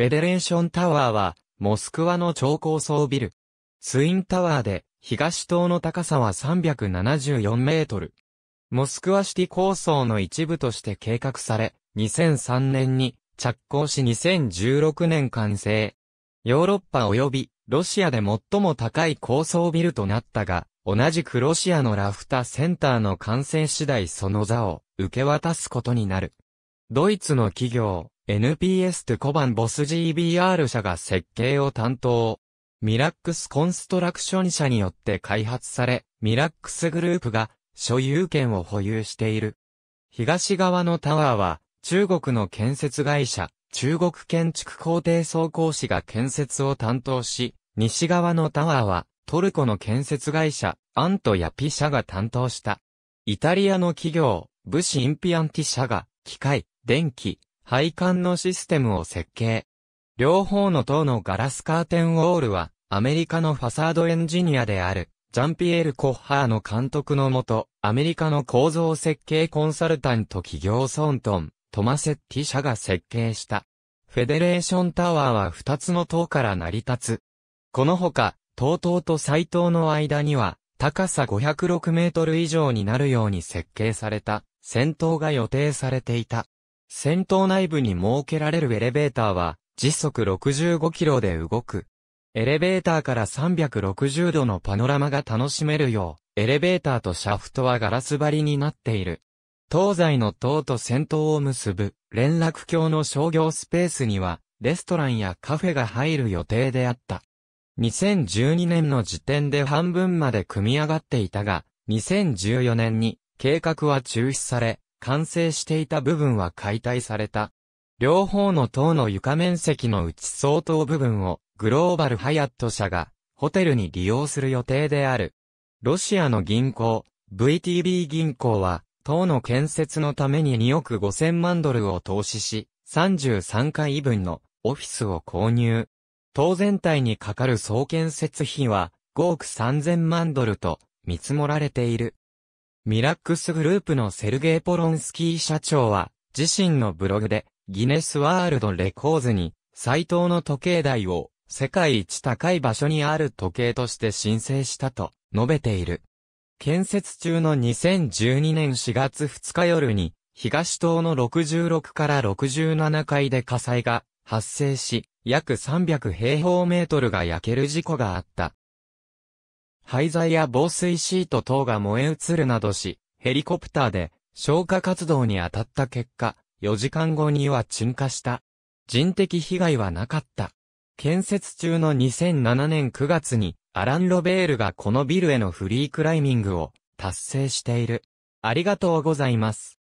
フェデレーションタワーは、モスクワの超高層ビル。ツインタワーで、東棟の高さは374メートル。モスクワシティ構想の一部として計画され、2003年に着工し2016年完成。ヨーロッパ及びロシアで最も高い高層ビルとなったが、同じくロシアのラフタセンターの完成次第その座を受け渡すことになる。ドイツの企業、NPS トゥコバンボス GBR 社が設計を担当。ミラックスコンストラクション社によって開発され、ミラックスグループが所有権を保有している。東側のタワーは、中国の建設会社、中国建築工程総工士が建設を担当し、西側のタワーは、トルコの建設会社、アントヤピ社が担当した。イタリアの企業、ブシインピアンティ社が、機械、電気、配管のシステムを設計。両方の塔のガラスカーテンウォールは、アメリカのファサードエンジニアである、ジャンピエール・コッハーの監督のもと、アメリカの構造設計コンサルタント企業ソントン、トマセッティ社が設計した。フェデレーションタワーは2つの塔から成り立つ。このほか、塔塔と斎塔の間には、高さ506メートル以上になるように設計された、戦闘が予定されていた。戦闘内部に設けられるエレベーターは、時速65キロで動く。エレベーターから360度のパノラマが楽しめるよう、エレベーターとシャフトはガラス張りになっている。東西の塔と戦闘を結ぶ連絡橋の商業スペースには、レストランやカフェが入る予定であった。2012年の時点で半分まで組み上がっていたが、2014年に計画は中止され、完成していた部分は解体された。両方の塔の床面積のうち相当部分をグローバルハヤット社がホテルに利用する予定である。ロシアの銀行、VTB 銀行は、塔の建設のために2億5000万ドルを投資し、33回分のオフィスを購入。塔全体にかかる総建設費は5億3000万ドルと見積もられている。ミラックスグループのセルゲイ・ポロンスキー社長は、自身のブログで、ギネスワールドレコーズに、斎藤の時計台を、世界一高い場所にある時計として申請したと、述べている。建設中の2012年4月2日夜に、東島の66から67階で火災が発生し、約300平方メートルが焼ける事故があった。廃材や防水シート等が燃え移るなどし、ヘリコプターで消火活動に当たった結果、4時間後には鎮火した。人的被害はなかった。建設中の2007年9月に、アラン・ロベールがこのビルへのフリークライミングを達成している。ありがとうございます。